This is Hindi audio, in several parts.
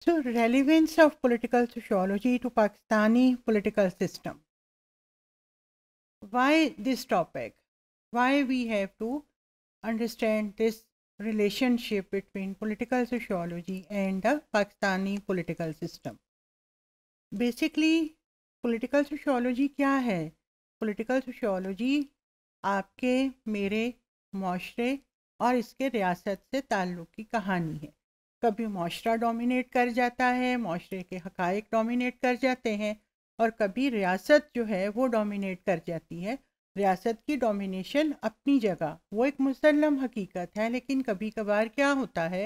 So relevance of political sociology to Pakistani political system. Why this topic? Why we have to understand this relationship between political sociology and the Pakistani political system. Basically, political sociology क्या है political sociology आपके मेरे माशरे और इसके रियासत से ताल्लुक़ की कहानी है कभी माशरा डोमिनेट कर जाता है माशरे के हक़ डोमिनेट कर जाते हैं और कभी रियासत जो है वो डोमिनेट कर जाती है रियासत की डोमिनेशन अपनी जगह वो एक मुसलम हकीकत है लेकिन कभी कभार क्या होता है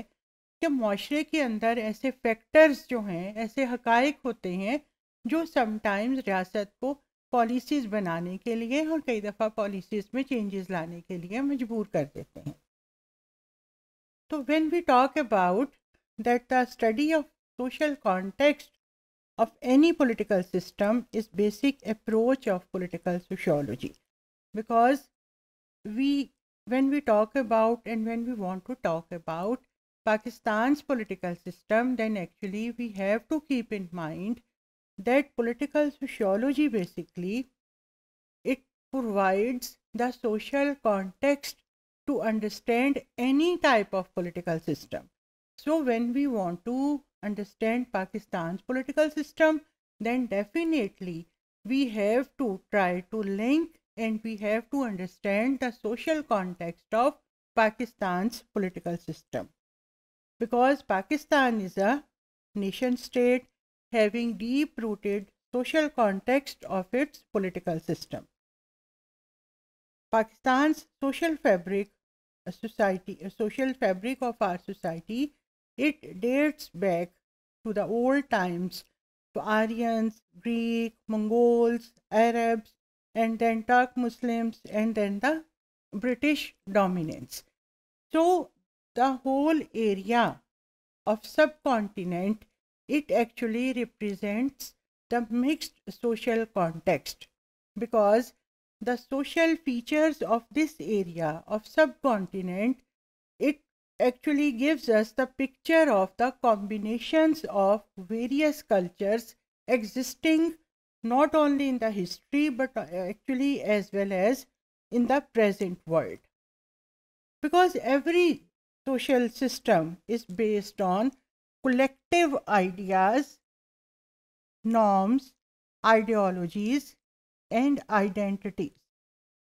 कि माशरे के अंदर ऐसे फैक्टर्स जो हैं ऐसे हकाइक़ होते हैं जो समटाइम्स रियासत को पॉलिसीज़ बनाने के लिए और कई दफ़ा पॉलिसीज़ में चेंजेस लाने के लिए मजबूर कर देते हैं तो when we talk about that the study of social context of any political system is basic approach of political sociology because we when we talk about and when we want to talk about Pakistan's political system then actually we have to keep in mind that political sociology basically it provides the social context to understand any type of political system so when we want to understand Pakistan's political system, then definitely we have to try to link and we have to understand the social context of Pakistan's political system. Because Pakistan is a nation state having deep rooted social context of its political system. Pakistan's social fabric, a society, a social fabric of our society it dates back to the old times to Aryans, Greek, Mongols, Arabs, and then Turk Muslims, and then the British dominance. So the whole area of subcontinent, it actually represents the mixed social context because the social features of this area of subcontinent actually gives us the picture of the combinations of various cultures existing not only in the history but uh, actually as well as in the present world. Because every social system is based on collective ideas, norms, ideologies, and identities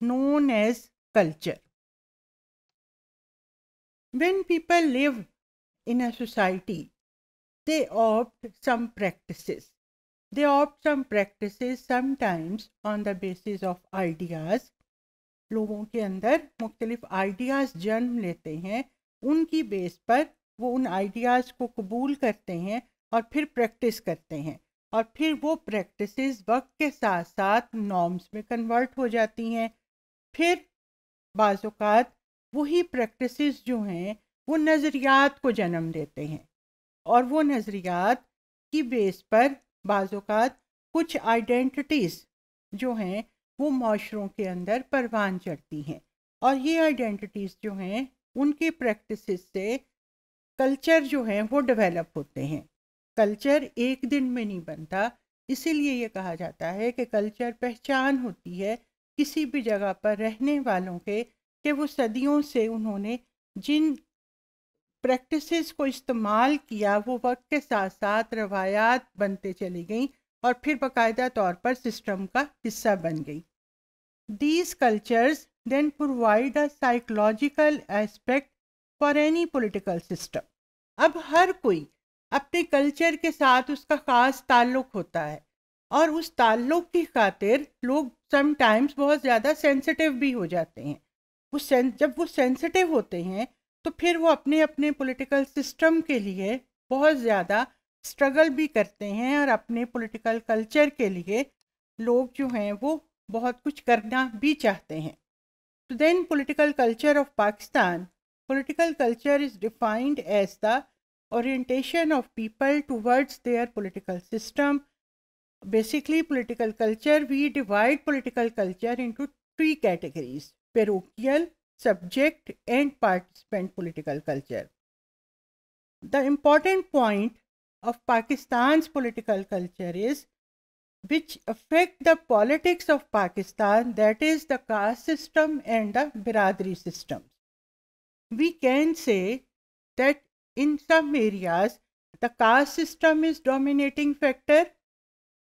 known as culture. When people live in a society, they opt some practices. They opt some practices sometimes on the basis of ideas. लोगों के अंदर मुख्तलिफ आइडियाज़ जन्म लेते हैं उनकी बेस पर वो उन आइडियाज़ को कबूल करते हैं और फिर प्रैक्टिस करते हैं और फिर वो प्रैक्टिस वक्त के साथ साथ नॉर्म्स में कन्वर्ट हो जाती हैं फिर बाज़ात वही प्रैक्टिसेस जो हैं वो नज़रियात को जन्म देते हैं और वो नज़रियात की बेस पर बाज़ात कुछ आइडेंटिटीज़ जो हैं वो माशरों के अंदर परवान चढ़ती हैं और ये आइडेंटिटीज़ जो हैं उनके प्रैक्टिसेस से कल्चर जो हैं वो डेवलप होते हैं कल्चर एक दिन में नहीं बनता इसीलिए ये कहा जाता है कि कल्चर पहचान होती है किसी भी जगह पर रहने वालों के कि वो सदियों से उन्होंने जिन प्रैक्टिसेस को इस्तेमाल किया वो वक्त के साथ साथ रवायात बनते चली गई और फिर बाकायदा तौर पर सिस्टम का हिस्सा बन गई these cultures then provide a psychological aspect for any political system अब हर कोई अपने कल्चर के साथ उसका ख़ास ताल्लुक होता है और उस ताल्लुक की खातिर लोग समटाइम्स बहुत ज़्यादा सेंसिटिव भी हो जाते हैं वो सेंस जब वो सेंसिटिव होते हैं तो फिर वो अपने अपने पॉलिटिकल सिस्टम के लिए बहुत ज़्यादा स्ट्रगल भी करते हैं और अपने पॉलिटिकल कल्चर के लिए लोग जो हैं वो बहुत कुछ करना भी चाहते हैं तो then political culture of Pakistan political culture is defined as the orientation of people towards their political system basically political कल्चर वी डिवाइड political कल्चर into three categories parochial, subject and participant political culture. The important point of Pakistan's political culture is which affect the politics of Pakistan that is the caste system and the biradari systems. We can say that in some areas the caste system is dominating factor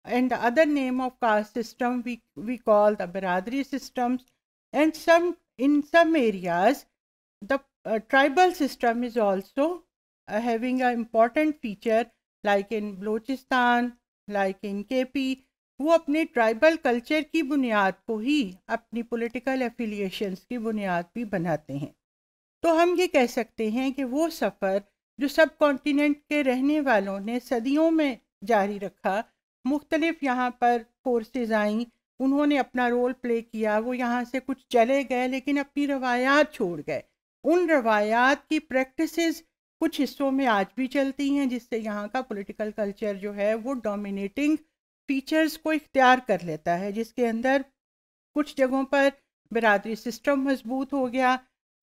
and the other name of caste system we, we call the biradari systems and some in some areas the uh, tribal system is also uh, having an important feature like in Balochistan like in KP वो अपने ट्राइबल कल्चर की बुनियाद को ही अपनी पॉलिटिकल एफिलिएशंस की बुनियाद भी बनाते हैं तो हम ये कह सकते हैं कि वो सफ़र जो सब कॉन्टिनेंट के रहने वालों ने सदियों में जारी रखा मुख्तलिफ यहाँ पर फोर्सेज आईं उन्होंने अपना रोल प्ले किया वो यहाँ से कुछ चले गए लेकिन अपनी रवायात छोड़ गए उन रवायात की प्रैक्टिसेस कुछ हिस्सों में आज भी चलती हैं जिससे यहाँ का पॉलिटिकल कल्चर जो है वो डोमिनेटिंग फीचर्स को इख्तियार कर लेता है जिसके अंदर कुछ जगहों पर बिरादरी सिस्टम मजबूत हो गया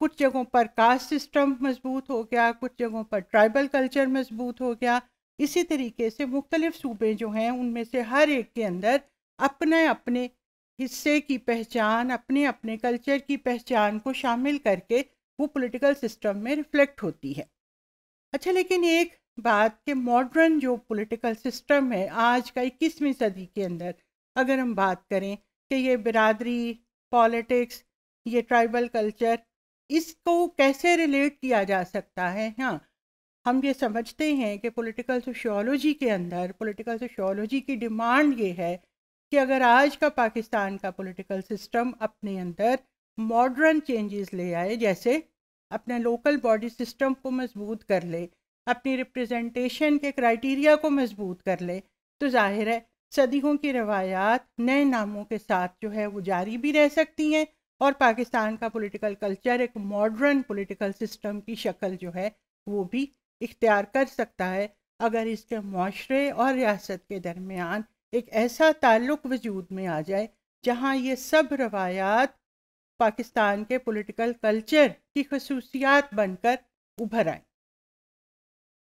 कुछ जगहों पर कास्ट सिस्टम मजबूत हो गया कुछ जगहों पर ट्राइबल कल्चर मजबूत हो गया इसी तरीके से मुख्तलिफ सूबे जो हैं उनमें से हर एक के अंदर अपने अपने हिस्से की पहचान अपने अपने कल्चर की पहचान को शामिल करके वो पॉलिटिकल सिस्टम में रिफ्लेक्ट होती है अच्छा लेकिन एक बात कि मॉडर्न जो पॉलिटिकल सिस्टम है आज का इक्कीसवीं सदी के अंदर अगर हम बात करें कि ये बिरादरी पॉलिटिक्स ये ट्राइबल कल्चर इसको कैसे रिलेट किया जा सकता है हाँ हम ये समझते हैं कि पॉलिटिकल सोशियोलॉजी के अंदर पॉलिटिकल सोशियोलॉजी की डिमांड ये है कि अगर आज का पाकिस्तान का पॉलिटिकल सिस्टम अपने अंदर मॉडर्न चेंजेस ले आए जैसे अपने लोकल बॉडी सिस्टम को मजबूत कर ले अपनी रिप्रेजेंटेशन के क्राइटेरिया को मजबूत कर ले तो जाहिर है सदियों की रवायात नए नामों के साथ जो है वो जारी भी रह सकती हैं और पाकिस्तान का पॉलिटिकल कल्चर एक मॉडर्न पॉलिटिकल सिस्टम की शक्ल जो है वो भी इख्तियार कर सकता है अगर इसके माशरे और रियासत के दरमियान एक ऐसा ताल्लुक वजूद में आ जाए जहाँ ये सब रवायात पाकिस्तान के पॉलिटिकल कल्चर की खसूसियात बनकर उभर आए